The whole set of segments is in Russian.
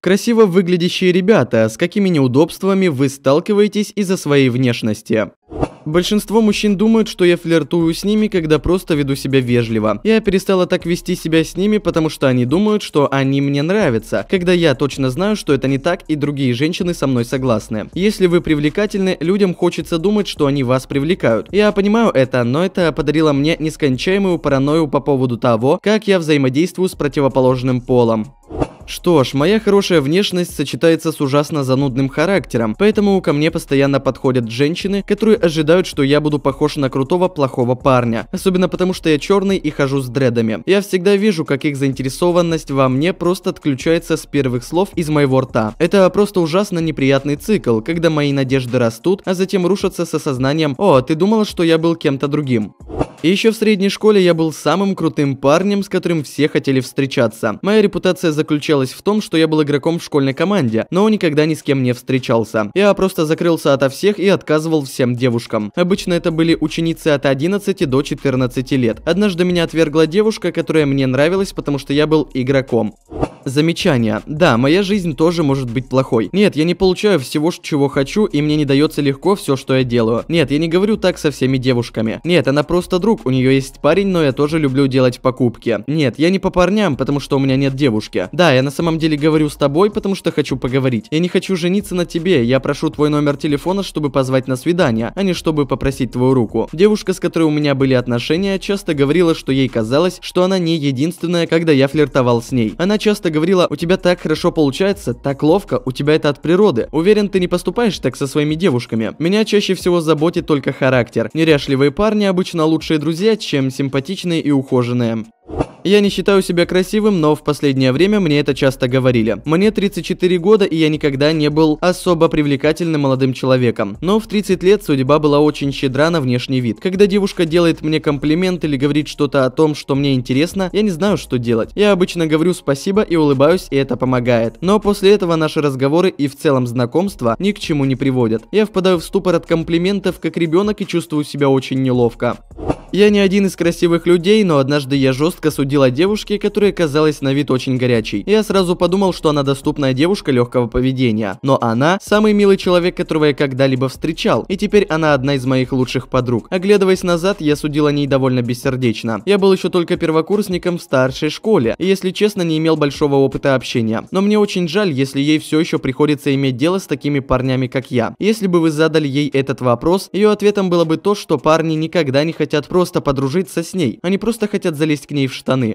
Красиво выглядящие ребята, с какими неудобствами вы сталкиваетесь из-за своей внешности. Большинство мужчин думают, что я флиртую с ними, когда просто веду себя вежливо. Я перестала так вести себя с ними, потому что они думают, что они мне нравятся, когда я точно знаю, что это не так и другие женщины со мной согласны. Если вы привлекательны, людям хочется думать, что они вас привлекают. Я понимаю это, но это подарило мне нескончаемую паранойю по поводу того, как я взаимодействую с противоположным полом. Что ж, моя хорошая внешность сочетается с ужасно занудным характером, поэтому ко мне постоянно подходят женщины, которые ожидают, что я буду похож на крутого плохого парня. Особенно потому, что я черный и хожу с дредами. Я всегда вижу, как их заинтересованность во мне просто отключается с первых слов из моего рта. Это просто ужасно неприятный цикл, когда мои надежды растут, а затем рушатся с осознанием «О, ты думала, что я был кем-то другим». И еще в средней школе я был самым крутым парнем, с которым все хотели встречаться. Моя репутация заключалась в том, что я был игроком в школьной команде, но никогда ни с кем не встречался. Я просто закрылся ото всех и отказывал всем девушкам. Обычно это были ученицы от 11 до 14 лет. Однажды меня отвергла девушка, которая мне нравилась, потому что я был игроком замечание. Да, моя жизнь тоже может быть плохой. Нет, я не получаю всего, чего хочу, и мне не дается легко все, что я делаю. Нет, я не говорю так со всеми девушками. Нет, она просто друг, у нее есть парень, но я тоже люблю делать покупки. Нет, я не по парням, потому что у меня нет девушки. Да, я на самом деле говорю с тобой, потому что хочу поговорить. Я не хочу жениться на тебе, я прошу твой номер телефона, чтобы позвать на свидание, а не чтобы попросить твою руку. Девушка, с которой у меня были отношения, часто говорила, что ей казалось, что она не единственная, когда я флиртовал с ней. Она часто говорила, говорила, у тебя так хорошо получается, так ловко, у тебя это от природы. Уверен, ты не поступаешь так со своими девушками. Меня чаще всего заботит только характер. Неряшливые парни обычно лучшие друзья, чем симпатичные и ухоженные. Я не считаю себя красивым, но в последнее время мне это часто говорили. Мне 34 года, и я никогда не был особо привлекательным молодым человеком. Но в 30 лет судьба была очень щедра на внешний вид. Когда девушка делает мне комплимент или говорит что-то о том, что мне интересно, я не знаю, что делать. Я обычно говорю спасибо и улыбаюсь, и это помогает. Но после этого наши разговоры и в целом знакомства ни к чему не приводят. Я впадаю в ступор от комплиментов, как ребенок, и чувствую себя очень неловко. Я не один из красивых людей, но однажды я жестко судила девушке, которая казалась на вид очень горячей. Я сразу подумал, что она доступная девушка легкого поведения. Но она самый милый человек, которого я когда-либо встречал. И теперь она одна из моих лучших подруг. Оглядываясь назад, я судил о ней довольно бессердечно. Я был еще только первокурсником в старшей школе. И если честно, не имел большого опыта общения. Но мне очень жаль, если ей все еще приходится иметь дело с такими парнями, как я. Если бы вы задали ей этот вопрос, ее ответом было бы то, что парни никогда не хотят просто просто подружиться с ней, они просто хотят залезть к ней в штаны.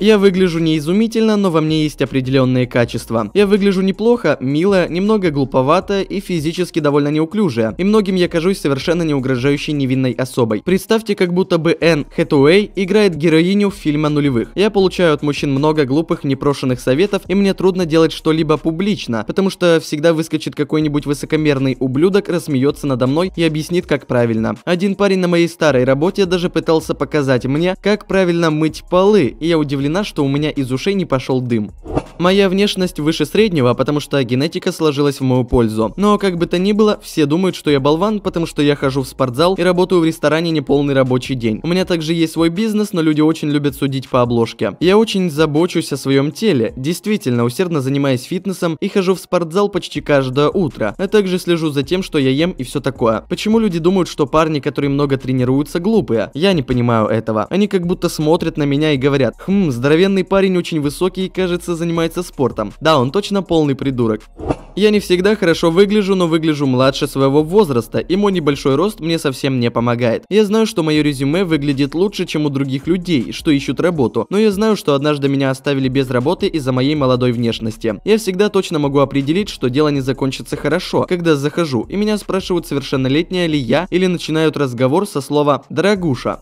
Я выгляжу неизумительно, но во мне есть определенные качества. Я выгляжу неплохо, мило, немного глуповато и физически довольно неуклюже, и многим я кажусь совершенно не угрожающей невинной особой. Представьте, как будто бы Энн Хэтуэй играет героиню фильма нулевых. Я получаю от мужчин много глупых, непрошенных советов, и мне трудно делать что-либо публично, потому что всегда выскочит какой-нибудь высокомерный ублюдок, рассмеется надо мной и объяснит, как правильно. Один парень на моей старой работе даже тоже пытался показать мне, как правильно мыть полы, и я удивлена, что у меня из ушей не пошел дым. Моя внешность выше среднего, потому что генетика сложилась в мою пользу. Но как бы то ни было, все думают, что я болван, потому что я хожу в спортзал и работаю в ресторане неполный рабочий день. У меня также есть свой бизнес, но люди очень любят судить по обложке. Я очень забочусь о своем теле, действительно усердно занимаюсь фитнесом и хожу в спортзал почти каждое утро, а также слежу за тем, что я ем и все такое. Почему люди думают, что парни, которые много тренируются, глупые? Я не понимаю этого. Они как будто смотрят на меня и говорят, хм, здоровенный парень очень высокий и кажется занимается занимается спортом. Да, он точно полный придурок. Я не всегда хорошо выгляжу, но выгляжу младше своего возраста, и мой небольшой рост мне совсем не помогает. Я знаю, что мое резюме выглядит лучше, чем у других людей, что ищут работу, но я знаю, что однажды меня оставили без работы из-за моей молодой внешности. Я всегда точно могу определить, что дело не закончится хорошо, когда захожу, и меня спрашивают, совершеннолетняя ли я, или начинают разговор со слова «дорогуша».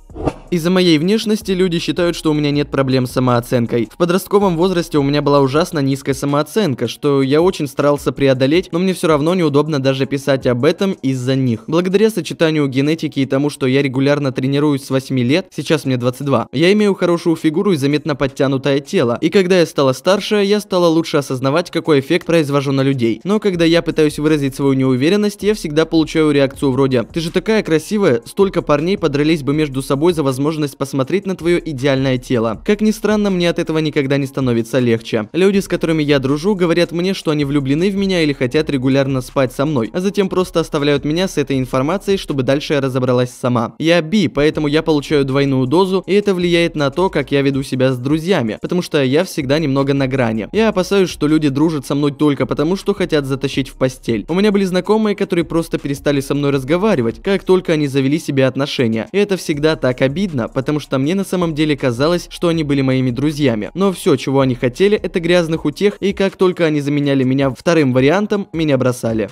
Из-за моей внешности люди считают, что у меня нет проблем с самооценкой. В подростковом возрасте у меня была ужасно низкая самооценка, что я очень старался преодолеть, но мне все равно неудобно даже писать об этом из-за них. Благодаря сочетанию генетики и тому, что я регулярно тренируюсь с 8 лет, сейчас мне 22, я имею хорошую фигуру и заметно подтянутое тело. И когда я стала старше, я стала лучше осознавать, какой эффект произвожу на людей. Но когда я пытаюсь выразить свою неуверенность, я всегда получаю реакцию вроде «Ты же такая красивая, столько парней подрались бы между собой за возможность возможность посмотреть на твое идеальное тело. Как ни странно, мне от этого никогда не становится легче. Люди, с которыми я дружу, говорят мне, что они влюблены в меня или хотят регулярно спать со мной, а затем просто оставляют меня с этой информацией, чтобы дальше я разобралась сама. Я би, поэтому я получаю двойную дозу, и это влияет на то, как я веду себя с друзьями, потому что я всегда немного на грани. Я опасаюсь, что люди дружат со мной только потому, что хотят затащить в постель. У меня были знакомые, которые просто перестали со мной разговаривать, как только они завели себе отношения. И это всегда так обидно, обидно, потому что мне на самом деле казалось, что они были моими друзьями. Но все, чего они хотели, это грязных утех, и как только они заменяли меня вторым вариантом, меня бросали.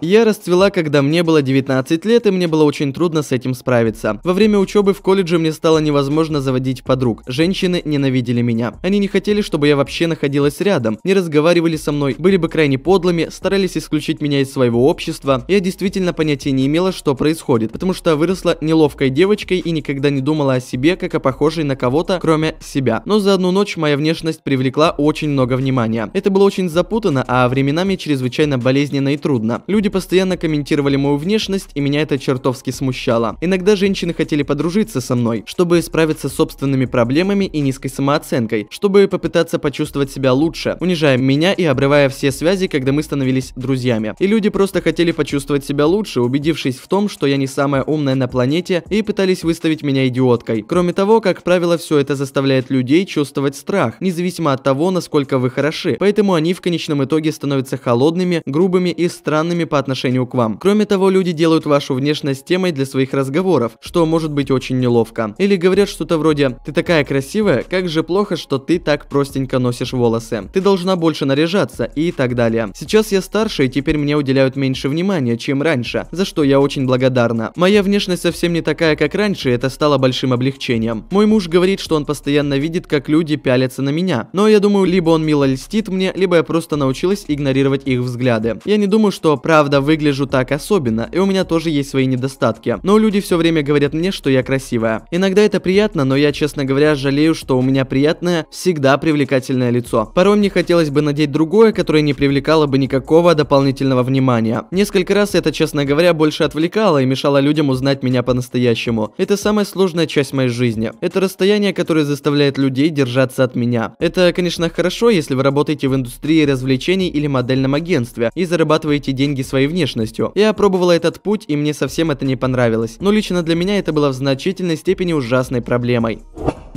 Я расцвела, когда мне было 19 лет, и мне было очень трудно с этим справиться. Во время учебы в колледже мне стало невозможно заводить подруг. Женщины ненавидели меня. Они не хотели, чтобы я вообще находилась рядом, не разговаривали со мной, были бы крайне подлыми, старались исключить меня из своего общества. Я действительно понятия не имела, что происходит, потому что выросла неловкой девочкой и никогда не думала о себе, как о похожей на кого-то, кроме себя. Но за одну ночь моя внешность привлекла очень много внимания. Это было очень запутано, а временами чрезвычайно болезненно и трудно. Люди Люди постоянно комментировали мою внешность, и меня это чертовски смущало. Иногда женщины хотели подружиться со мной, чтобы справиться с собственными проблемами и низкой самооценкой, чтобы попытаться почувствовать себя лучше, унижая меня и обрывая все связи, когда мы становились друзьями. И люди просто хотели почувствовать себя лучше, убедившись в том, что я не самая умная на планете, и пытались выставить меня идиоткой. Кроме того, как правило, все это заставляет людей чувствовать страх, независимо от того, насколько вы хороши. Поэтому они в конечном итоге становятся холодными, грубыми и странными по отношению к вам. Кроме того, люди делают вашу внешность темой для своих разговоров, что может быть очень неловко. Или говорят что-то вроде «Ты такая красивая, как же плохо, что ты так простенько носишь волосы. Ты должна больше наряжаться» и так далее. Сейчас я старше и теперь мне уделяют меньше внимания, чем раньше, за что я очень благодарна. Моя внешность совсем не такая, как раньше, это стало большим облегчением. Мой муж говорит, что он постоянно видит, как люди пялятся на меня. Но я думаю, либо он мило льстит мне, либо я просто научилась игнорировать их взгляды. Я не думаю, что правда правда выгляжу так особенно, и у меня тоже есть свои недостатки. Но люди все время говорят мне, что я красивая. Иногда это приятно, но я, честно говоря, жалею, что у меня приятное, всегда привлекательное лицо. Порой мне хотелось бы надеть другое, которое не привлекало бы никакого дополнительного внимания. Несколько раз это, честно говоря, больше отвлекало и мешало людям узнать меня по-настоящему. Это самая сложная часть моей жизни. Это расстояние, которое заставляет людей держаться от меня. Это, конечно, хорошо, если вы работаете в индустрии развлечений или модельном агентстве и зарабатываете деньги своей своей внешностью. Я пробовала этот путь, и мне совсем это не понравилось. Но лично для меня это было в значительной степени ужасной проблемой.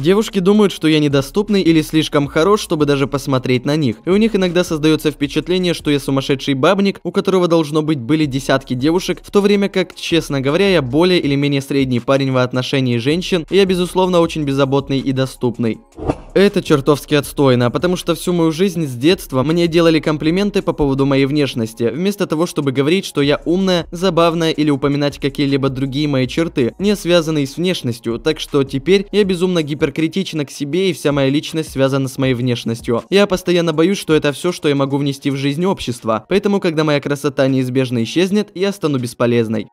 Девушки думают, что я недоступный или слишком хорош, чтобы даже посмотреть на них. И у них иногда создается впечатление, что я сумасшедший бабник, у которого должно быть были десятки девушек, в то время как, честно говоря, я более или менее средний парень в отношении женщин, и я, безусловно, очень беззаботный и доступный. Это чертовски отстойно, потому что всю мою жизнь с детства мне делали комплименты по поводу моей внешности, вместо того, чтобы говорить, что я умная, забавная или упоминать какие-либо другие мои черты, не связанные с внешностью, так что теперь я безумно гипер гиперкритична к себе, и вся моя личность связана с моей внешностью. Я постоянно боюсь, что это все, что я могу внести в жизнь общества. Поэтому, когда моя красота неизбежно исчезнет, я стану бесполезной.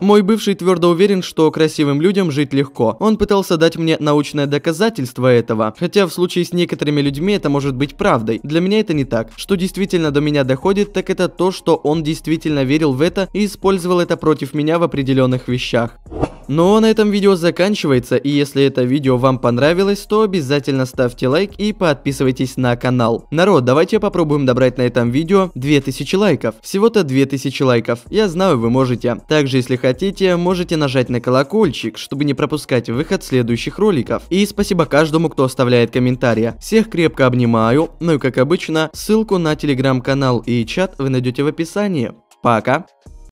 Мой бывший твердо уверен, что красивым людям жить легко. Он пытался дать мне научное доказательство этого. Хотя в случае с некоторыми людьми это может быть правдой. Для меня это не так. Что действительно до меня доходит, так это то, что он действительно верил в это и использовал это против меня в определенных вещах. Ну а на этом видео заканчивается, и если это видео вам понравилось, то обязательно ставьте лайк и подписывайтесь на канал. Народ, давайте попробуем добрать на этом видео 2000 лайков. Всего-то 2000 лайков, я знаю вы можете. Также если хотите, можете нажать на колокольчик, чтобы не пропускать выход следующих роликов. И спасибо каждому, кто оставляет комментарии. Всех крепко обнимаю, ну и как обычно, ссылку на телеграм-канал и чат вы найдете в описании. Пока!